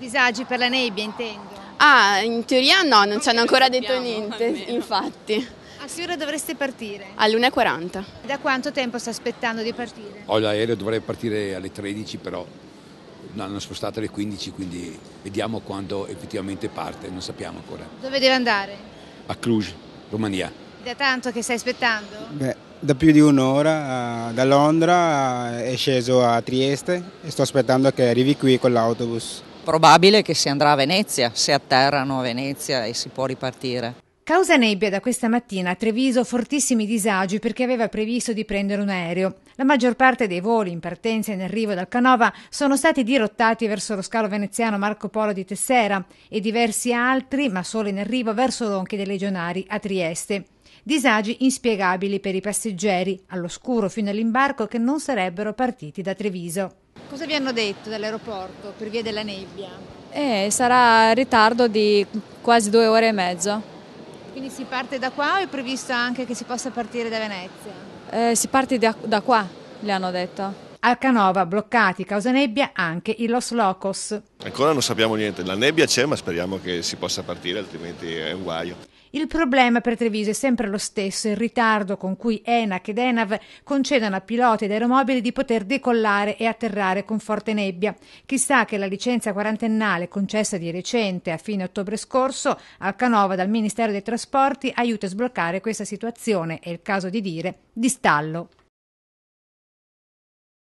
Disagi per la nebbia, intendo. Ah, in teoria no, non ci hanno ancora sappiamo, detto niente, almeno. infatti. A che ora dovreste partire? Alle 1.40. Da quanto tempo sta aspettando di partire? Ho l'aereo, dovrei partire alle 13, però l'hanno spostato alle 15, quindi vediamo quando effettivamente parte, non sappiamo ancora. Dove deve andare? A Cluj, Romania. Da tanto che stai aspettando? Beh, da più di un'ora eh, da Londra eh, è sceso a Trieste e sto aspettando che arrivi qui con l'autobus. Probabile che si andrà a Venezia, se atterrano a Venezia e si può ripartire. Causa nebbia da questa mattina a Treviso fortissimi disagi perché aveva previsto di prendere un aereo. La maggior parte dei voli in partenza e in arrivo dal Canova sono stati dirottati verso lo scalo veneziano Marco Polo di Tessera e diversi altri, ma solo in arrivo, verso Ronchi dei Legionari a Trieste. Disagi inspiegabili per i passeggeri, all'oscuro fino all'imbarco, che non sarebbero partiti da Treviso. Cosa vi hanno detto dall'aeroporto per via della nebbia? Eh, sarà ritardo di quasi due ore e mezzo. Quindi si parte da qua o è previsto anche che si possa partire da Venezia? Eh, si parte da, qua, le hanno detto. Al Canova bloccati causa nebbia anche i Los Locos. Ancora non sappiamo niente, la nebbia c'è ma speriamo che si possa partire altrimenti è un guaio. Il problema per Treviso è sempre lo stesso, il ritardo con cui ENAC ed ENAV concedono a piloti ed aeromobili di poter decollare e atterrare con forte nebbia. Chissà che la licenza quarantennale concessa di recente a fine ottobre scorso al Canova dal Ministero dei Trasporti aiuti a sbloccare questa situazione, è il caso di dire, di stallo.